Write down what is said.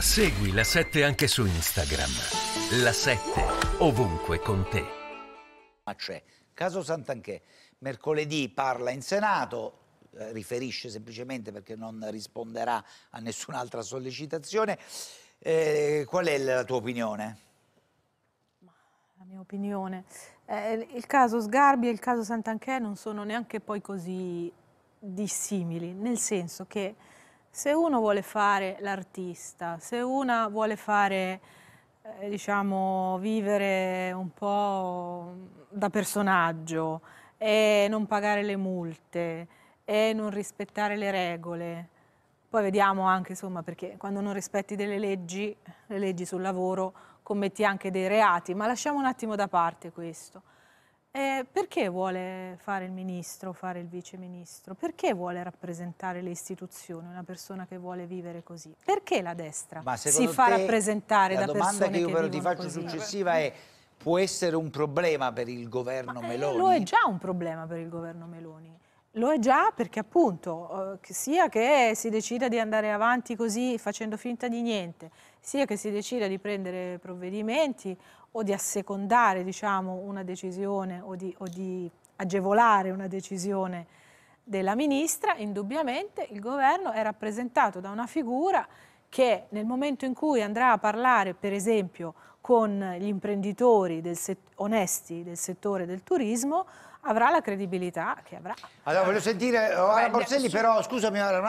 Segui la 7 anche su Instagram. La 7 ovunque con te. Ma c'è. Caso Santanchè. Mercoledì parla in Senato, eh, riferisce semplicemente perché non risponderà a nessun'altra sollecitazione. Eh, qual è la tua opinione? La mia opinione. Eh, il caso Sgarbi e il caso Santanchè non sono neanche poi così dissimili, nel senso che se uno vuole fare l'artista, se una vuole fare, eh, diciamo, vivere un po' da personaggio e non pagare le multe e non rispettare le regole, poi vediamo anche, insomma, perché quando non rispetti delle leggi, le leggi sul lavoro, commetti anche dei reati, ma lasciamo un attimo da parte questo. Eh, perché vuole fare il ministro, fare il viceministro? Perché vuole rappresentare le istituzioni una persona che vuole vivere così? Perché la destra si fa rappresentare da persone che La domanda che io però ti faccio così? successiva è può essere un problema per il governo Ma eh, Meloni? Eh, lo è già un problema per il governo Meloni. Lo è già perché appunto eh, sia che si decida di andare avanti così facendo finta di niente, sia che si decida di prendere provvedimenti o di assecondare diciamo, una decisione o di, o di agevolare una decisione della ministra, indubbiamente il governo è rappresentato da una figura che nel momento in cui andrà a parlare, per esempio, con gli imprenditori del onesti del settore del turismo, avrà la credibilità che avrà. Allora, voglio sentire Ora oh, Borselli, però scusami, un attimo.